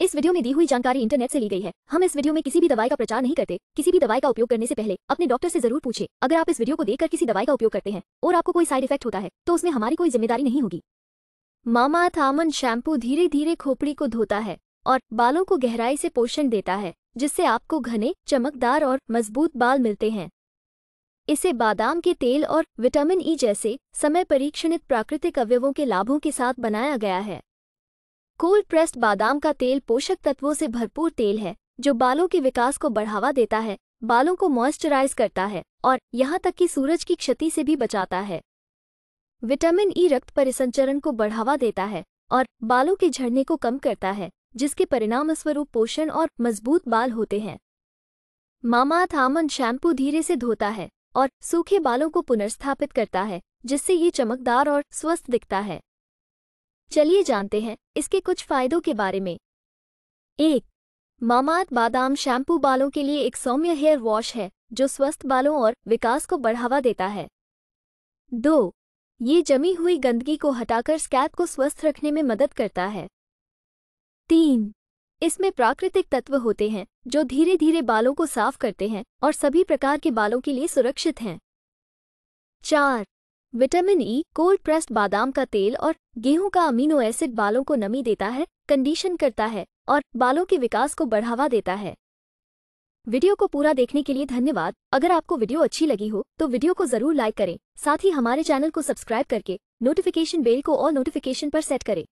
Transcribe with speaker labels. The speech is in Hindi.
Speaker 1: इस वीडियो में दी हुई जानकारी इंटरनेट से ली गई है हम इस वीडियो में किसी भी दवाई का प्रचार नहीं करते किसी भी दवाई का उपयोग करने से पहले अपने डॉक्टर से जरूर पूछे अगर आप इस वीडियो को देखकर किसी दवाई का उपयोग करते हैं और आपको कोई साइड इफेक्ट होता है तो उसमें हमारी कोई जिम्मेदारी नहीं होगी मामा थामन शैम्पू धीरे धीरे खोपड़ी को धोता है और बालों को गहराई से पोषण देता है जिससे आपको घने चमकदार और मजबूत बाल मिलते हैं इसे बादाम के तेल और विटामिन ई जैसे समय परीक्षणित प्राकृतिक अवयवों के लाभों के साथ बनाया गया है कोल्ड प्रेस्ड बादाम का तेल पोषक तत्वों से भरपूर तेल है जो बालों के विकास को बढ़ावा देता है बालों को मॉइस्चराइज करता है और यहाँ तक कि सूरज की क्षति से भी बचाता है विटामिन ई रक्त परिसंचरण को बढ़ावा देता है और बालों के झड़ने को कम करता है जिसके परिणामस्वरूप पोषण और मजबूत बाल होते हैं मामाथ आमंड शैम्पू धीरे से धोता है और सूखे बालों को पुनर्स्थापित करता है जिससे ये चमकदार और स्वस्थ दिखता है चलिए जानते हैं इसके कुछ फायदों के बारे में एक मामात बादाम शैम्पू बालों के लिए एक सौम्य हेयर वॉश है जो स्वस्थ बालों और विकास को बढ़ावा देता है दो ये जमी हुई गंदगी को हटाकर स्कैप को स्वस्थ रखने में मदद करता है तीन इसमें प्राकृतिक तत्व होते हैं जो धीरे धीरे बालों को साफ करते हैं और सभी प्रकार के बालों के लिए सुरक्षित हैं चार विटामिन ई कोल्ड प्रेस्ड बादाम का तेल और गेहूं का अमीनो एसिड बालों को नमी देता है कंडीशन करता है और बालों के विकास को बढ़ावा देता है वीडियो को पूरा देखने के लिए धन्यवाद अगर आपको वीडियो अच्छी लगी हो तो वीडियो को जरूर लाइक करें साथ ही हमारे चैनल को सब्सक्राइब करके नोटिफिकेशन बेल को और नोटिफिकेशन पर सेट करें